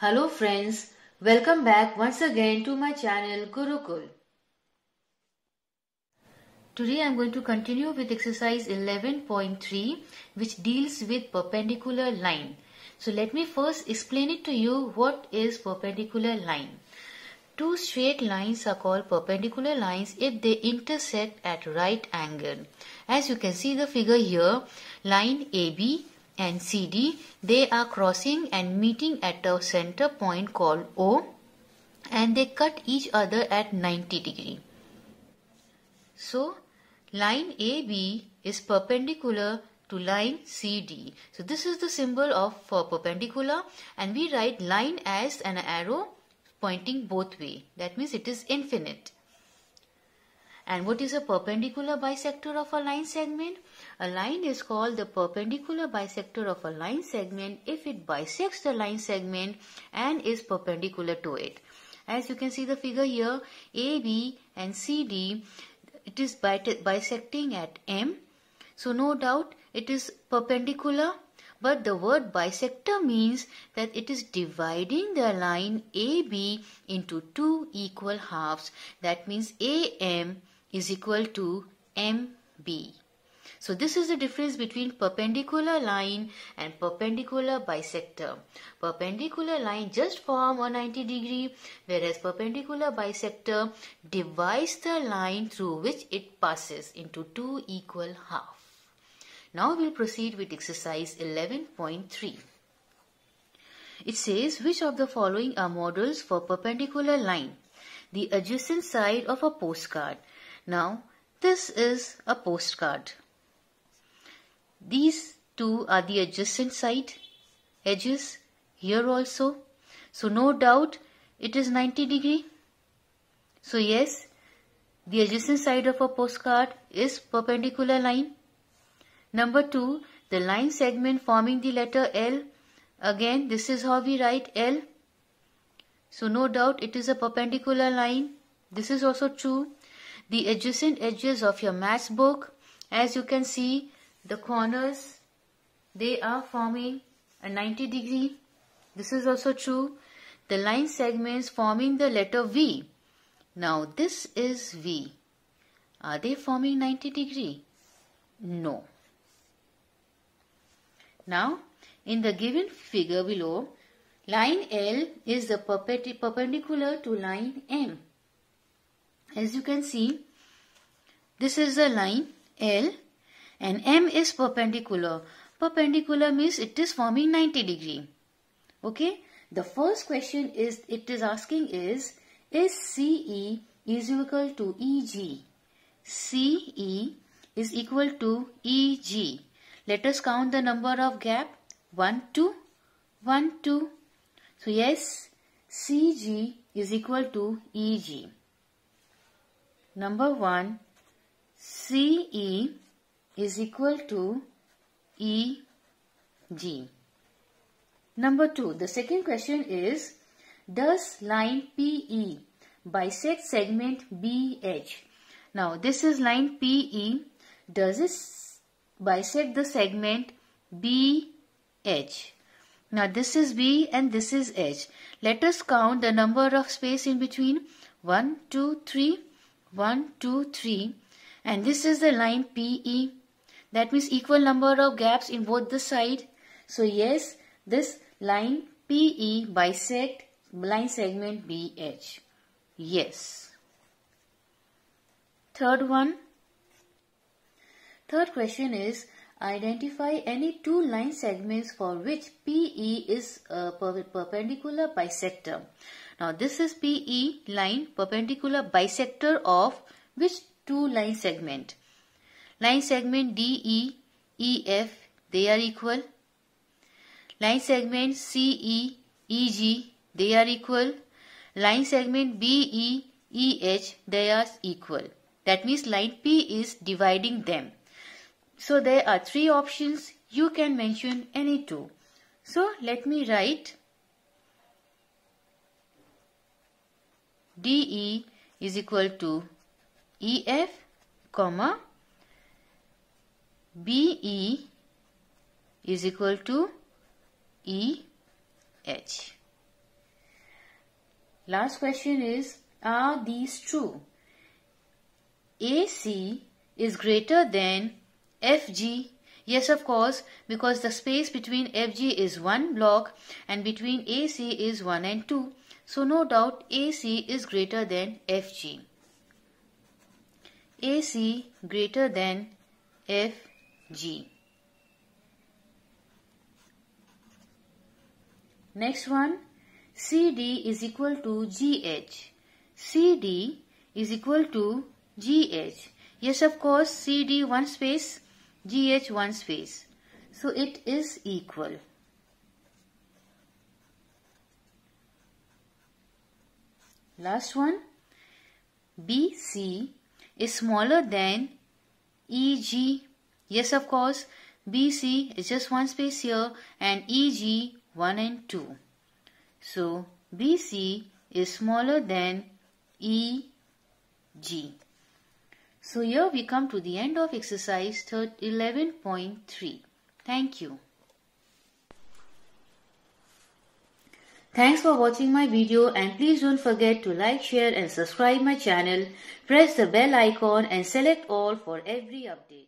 Hello friends, welcome back once again to my channel Gurukul. Today I am going to continue with exercise 11.3 which deals with perpendicular line. So let me first explain it to you what is perpendicular line. Two straight lines are called perpendicular lines if they intersect at right angle. As you can see the figure here, line AB and CD, they are crossing and meeting at a center point called O and they cut each other at 90 degree. So line AB is perpendicular to line CD. So this is the symbol of uh, perpendicular and we write line as an arrow pointing both way. That means it is infinite. And what is a perpendicular bisector of a line segment? A line is called the perpendicular bisector of a line segment if it bisects the line segment and is perpendicular to it. As you can see the figure here, AB and CD, it is bisecting at M. So no doubt it is perpendicular but the word bisector means that it is dividing the line AB into two equal halves. That means AM is equal to MB. So this is the difference between perpendicular line and perpendicular bisector. Perpendicular line just form a 90 degree whereas perpendicular bisector divides the line through which it passes into two equal half. Now we'll proceed with exercise 11.3. It says which of the following are models for perpendicular line? The adjacent side of a postcard now, this is a postcard. These two are the adjacent side edges here also. So no doubt it is 90 degree. So yes, the adjacent side of a postcard is perpendicular line. Number 2, the line segment forming the letter L. Again, this is how we write L. So no doubt it is a perpendicular line. This is also true the adjacent edges of your maths book. As you can see, the corners, they are forming a 90 degree. This is also true. The line segments forming the letter V. Now this is V. Are they forming 90 degree? No. Now, in the given figure below, line L is the perpendicular to line M. As you can see, this is a line L and M is perpendicular. Perpendicular means it is forming 90 degree. Okay. The first question is it is asking is is CE is equal to EG. CE is equal to EG. Let us count the number of gap. 1, 2, 1, 2. So yes, CG is equal to EG. Number 1, CE is equal to EG. Number 2, the second question is, does line PE bisect segment BH? Now, this is line PE. Does it bisect the segment BH? Now, this is B and this is H. Let us count the number of space in between. 1, 2, 3, 1, 2, 3 and this is the line PE. That means equal number of gaps in both the side. So yes, this line PE bisect line segment BH. Yes. Third one. Third question is identify any two line segments for which PE is a perpendicular bisector. Now this is PE line perpendicular bisector of which two line segment? Line segment DE, EF, they are equal. Line segment CE, EG, they are equal. Line segment BE, EH, they are equal. That means line P is dividing them. So there are three options. You can mention any two. So let me write DE is equal to EF comma BE is equal to EH. Last question is are these true? AC is greater than FG. Yes, of course, because the space between FG is 1 block and between AC is 1 and 2. So no doubt AC is greater than FG. AC greater than FG. Next one, CD is equal to GH. CD is equal to GH. Yes, of course, CD one space, GH one space. So it is equal. Last one. BC is smaller than EG. Yes, of course. BC is just one space here and EG 1 and 2. So, BC is smaller than EG. So, here we come to the end of exercise 11.3. Thank you. Thanks for watching my video and please don't forget to like, share and subscribe my channel. Press the bell icon and select all for every update.